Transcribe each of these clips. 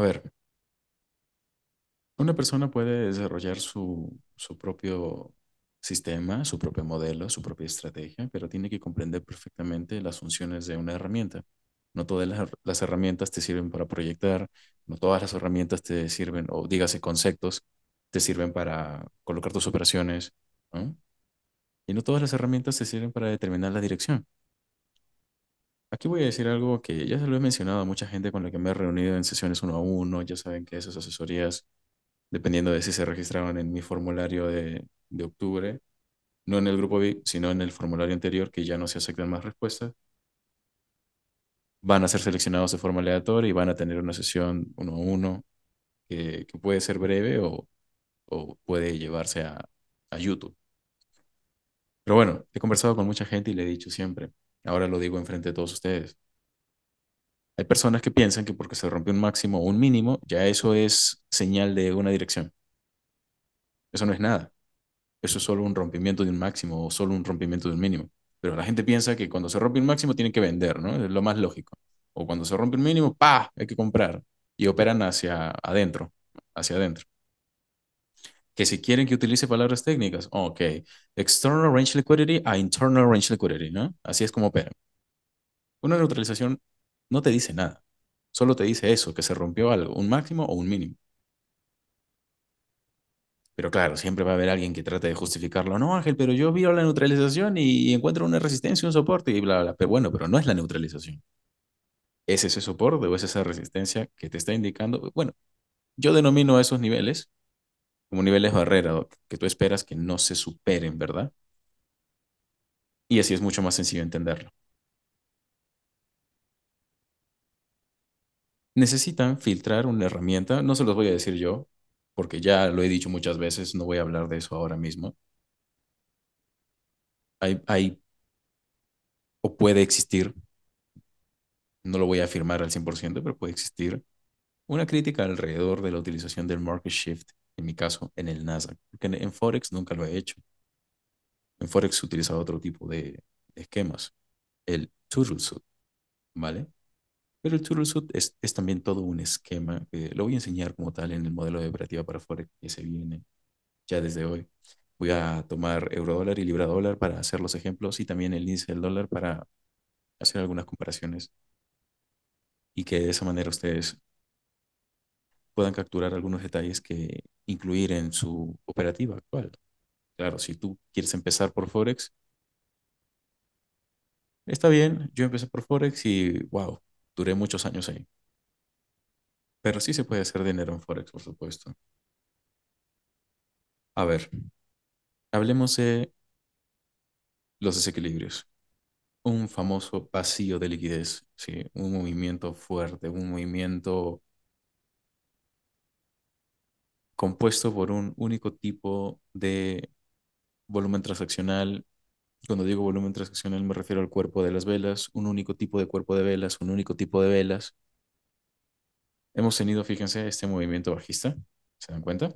A ver, una persona puede desarrollar su, su propio sistema, su propio modelo, su propia estrategia, pero tiene que comprender perfectamente las funciones de una herramienta. No todas las, herramientas te sirven para proyectar, no todas las herramientas te sirven, o dígase conceptos, te sirven para colocar tus operaciones, ¿no? Y no todas las herramientas te sirven para determinar la dirección. Aquí voy a decir algo que ya se lo he mencionado a mucha gente con la que me he reunido en sesiones uno a uno. Ya saben que esas asesorías, dependiendo de si se registraron en mi formulario de, octubre, no en el grupo VIP, sino en el formulario anterior, que ya no se aceptan más respuestas, van a ser seleccionados de forma aleatoria y van a tener una sesión uno a uno que, puede ser breve o, o puede llevarse a YouTube. Pero bueno, he conversado con mucha gente y le he dicho siempre, Ahora lo digo enfrente de todos ustedes. Hay personas que piensan que porque se rompe un máximo o un mínimo, ya eso es señal de una dirección. Eso no es nada. Eso es solo un rompimiento de un máximo o solo un rompimiento de un mínimo. Pero la gente piensa que cuando se rompe un máximo tiene que vender, ¿no? Es lo más lógico. O cuando se rompe un mínimo, ¡pa! Hay que comprar. Y operan hacia adentro, hacia adentro que si quieren que utilice palabras técnicas, ok, external range liquidity a internal range liquidity, ¿no? Así es como opera. Una neutralización no te dice nada, solo te dice eso, que se rompió algo, un máximo o un mínimo. Pero claro, siempre va a haber alguien que trate de justificarlo. No, Ángel, pero yo vi la neutralización y encuentro una resistencia, un soporte y bla, bla, bla. Pero bueno, pero no es la neutralización. Es ese soporte o es esa resistencia que te está indicando. Bueno, yo denomino esos niveles como niveles barrera que tú esperas que no se superen, ¿verdad? Y así es mucho más sencillo entenderlo. Necesitan filtrar una herramienta, no se los voy a decir yo, porque ya lo he dicho muchas veces, no voy a hablar de eso ahora mismo. Hay, hay o puede existir, no lo voy a afirmar al 100%, pero puede existir una crítica alrededor de la utilización del market shift en mi caso, en el Nasdaq, porque en, Forex nunca lo he hecho. En Forex he utilizado otro tipo de, esquemas, el Suit, ¿vale? Pero el Turtlesuit es, es también todo un esquema, lo voy a enseñar como tal en el modelo de operativa para Forex que se viene ya desde hoy. Voy a tomar euro dólar y libra dólar para hacer los ejemplos y también el índice del dólar para hacer algunas comparaciones y que de esa manera ustedes puedan capturar algunos detalles que incluir en su operativa actual. Claro, si tú quieres empezar por Forex, está bien, yo empecé por Forex y wow, duré muchos años ahí. Pero sí se puede hacer dinero en Forex, por supuesto. A ver, hablemos de los desequilibrios. Un famoso vacío de liquidez, ¿sí? un movimiento fuerte, un movimiento compuesto por un único tipo de volumen transaccional. Cuando digo volumen transaccional me refiero al cuerpo de las velas, un único tipo de cuerpo de velas, un único tipo de velas. Hemos tenido, fíjense, este movimiento bajista. ¿Se dan cuenta?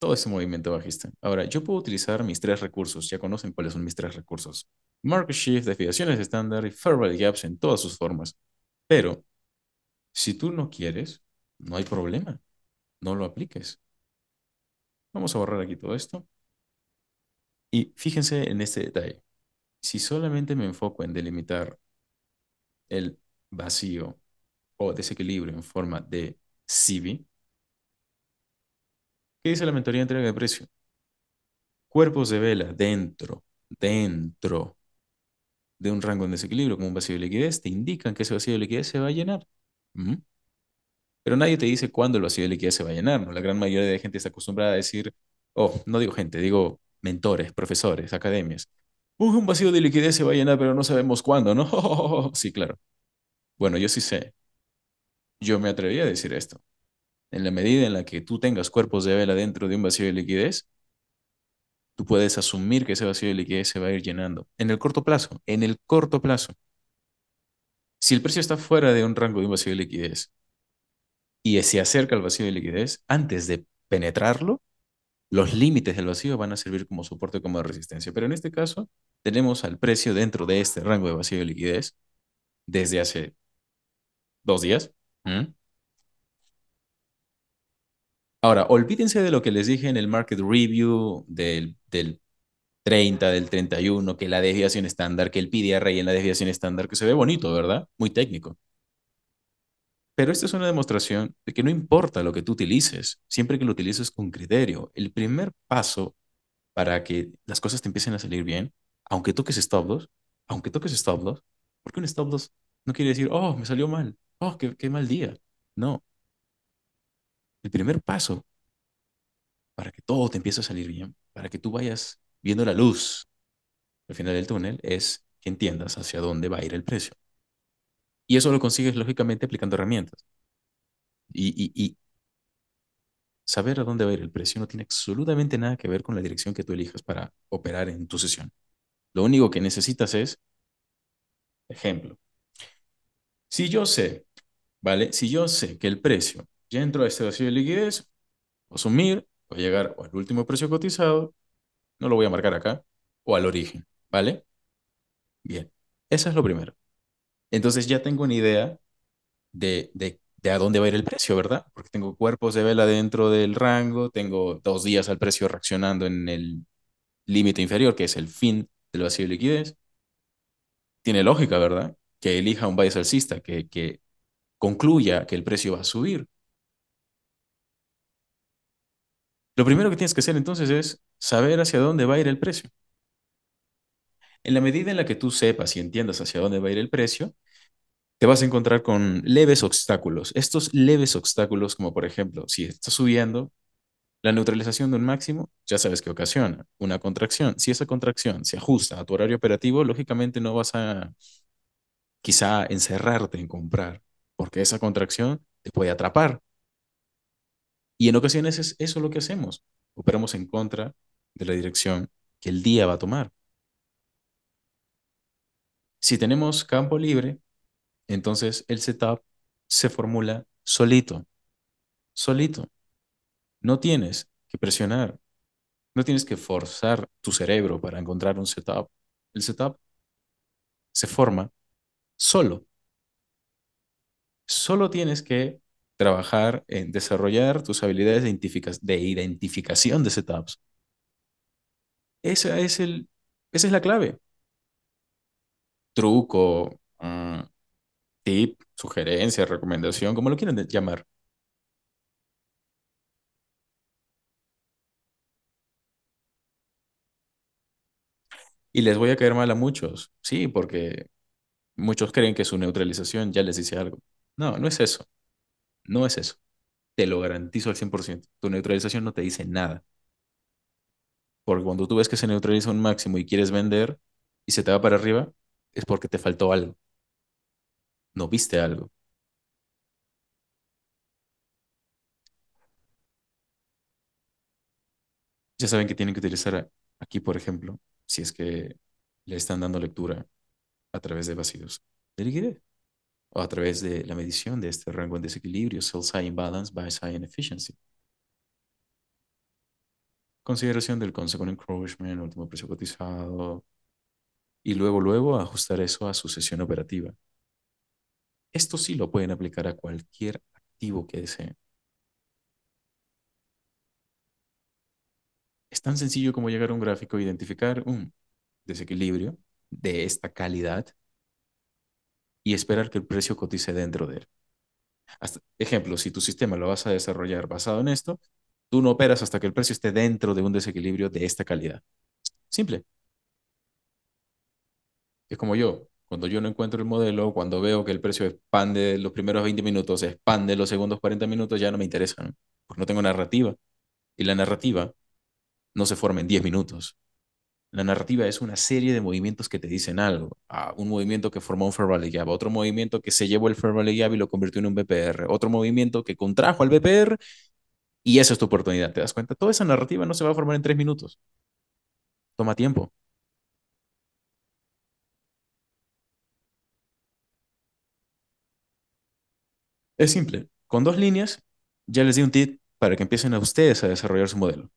Todo ese movimiento bajista. Ahora, yo puedo utilizar mis tres recursos. Ya conocen cuáles son mis tres recursos. Market Shift, desviaciones estándar y Fair Gaps en todas sus formas. Pero, si tú no quieres, no hay problema no lo apliques. Vamos a borrar aquí todo esto. Y fíjense en este detalle. Si solamente me enfoco en delimitar el vacío o desequilibrio en forma de CB, ¿qué dice la mentoría de entrega de precio? Cuerpos de vela dentro, dentro de un rango en desequilibrio con un vacío de liquidez, te indican que ese vacío de liquidez se va a llenar pero nadie te dice cuándo el vacío de liquidez se va a llenar. La gran mayoría de gente está acostumbrada a decir, oh, no digo gente, digo mentores, profesores, academias. un vacío de liquidez se va a llenar, pero no sabemos cuándo, ¿no? sí, claro. Bueno, yo sí sé. Yo me atreví a decir esto. En la medida en la que tú tengas cuerpos de vela dentro de un vacío de liquidez, tú puedes asumir que ese vacío de liquidez se va a ir llenando en el corto plazo, en el corto plazo. Si el precio está fuera de un rango de un vacío de liquidez y se acerca al vacío de liquidez, antes de penetrarlo, los límites del vacío van a servir como soporte, como de resistencia. Pero en este caso, tenemos al precio dentro de este rango de vacío de liquidez desde hace dos días. Ahora, olvídense de lo que les dije en el market review del, del 30, del 31, que la desviación estándar, que el PDR y en la desviación estándar, que se ve bonito, ¿verdad? Muy técnico. Pero esta es una demostración de que no importa lo que tú utilices, siempre que lo utilices con criterio. El primer paso para que las cosas te empiecen a salir bien, aunque toques stop loss, aunque toques stop loss, porque un stop loss no quiere decir, oh, me salió mal, oh, qué, qué mal día. No. El primer paso para que todo te empiece a salir bien, para que tú vayas viendo la luz al final del túnel, es que entiendas hacia dónde va a ir el precio. Y eso lo consigues lógicamente aplicando herramientas. Y, saber a dónde va a ir el precio no tiene absolutamente nada que ver con la dirección que tú elijas para operar en tu sesión. Lo único que necesitas es, ejemplo, si yo sé, ¿vale? Si yo sé que el precio ya entró a este vacío de liquidez, o sumir, o llegar al último precio cotizado, no lo voy a marcar acá, o al origen, ¿vale? Bien, eso es lo primero. Entonces ya tengo una idea de, a dónde va a ir el precio, ¿verdad? Porque tengo cuerpos de vela dentro del rango, tengo dos días al precio reaccionando en el límite inferior, que es el fin del vacío de liquidez. Tiene lógica, ¿verdad? Que elija un buy alcista, que, que concluya que el precio va a subir. Lo primero que tienes que hacer entonces es saber hacia dónde va a ir el precio. En la medida en la que tú sepas y entiendas hacia dónde va a ir el precio, te vas a encontrar con leves obstáculos. Estos leves obstáculos, como por ejemplo, si estás subiendo, la neutralización de un máximo, ya sabes que ocasiona una contracción. Si esa contracción se ajusta a tu horario operativo, lógicamente no vas a quizá encerrarte en comprar, porque esa contracción te puede atrapar. Y en ocasiones es eso lo que hacemos. Operamos en contra de la dirección que el día va a tomar. Si tenemos campo libre, entonces el setup se formula solito, solito. No tienes que presionar, no tienes que forzar tu cerebro para encontrar un setup. El setup se forma solo. Solo tienes que trabajar en desarrollar tus habilidades de, de identificación de setups. Esa es, el, esa es la clave. Truco, mm, sugerencia, recomendación, como lo quieren llamar. Y les voy a caer mal a muchos, sí, porque muchos creen que su neutralización ya les dice algo. No, no es eso. No es eso. Te lo garantizo al 100%. Tu neutralización no te dice nada. Porque cuando tú ves que se neutraliza un máximo y quieres vender y se te va para arriba, es porque te faltó algo. ¿No viste algo? Ya saben que tienen que utilizar aquí, por ejemplo, si es que le están dando lectura a través de vacíos de liquidez o a través de la medición de este rango en desequilibrio, sell-side imbalance, buy-side inefficiency. Consideración del consejo encroachment, último precio cotizado, y luego, luego ajustar eso a su sesión operativa. Esto sí lo pueden aplicar a cualquier activo que deseen. Es tan sencillo como llegar a un gráfico e identificar un desequilibrio de esta calidad y esperar que el precio cotice dentro de él. Hasta, ejemplo, si tu sistema lo vas a desarrollar basado en esto, tú no operas hasta que el precio esté dentro de un desequilibrio de esta calidad. Simple. Es como yo, cuando yo no encuentro el modelo, cuando veo que el precio expande los primeros 20 minutos, expande los segundos 40 minutos, ya no me interesa, porque no tengo narrativa. Y la narrativa no se forma en 10 minutos. La narrativa es una serie de movimientos que te dicen algo. Ah, un movimiento que formó un Fair Valley otro movimiento que se llevó el Fair Valley y lo convirtió en un BPR, otro movimiento que contrajo al BPR y esa es tu oportunidad. ¿Te das cuenta? Toda esa narrativa no se va a formar en tres minutos. Toma tiempo. Es simple. Con dos líneas, ya les di un tip para que empiecen a ustedes a desarrollar su modelo.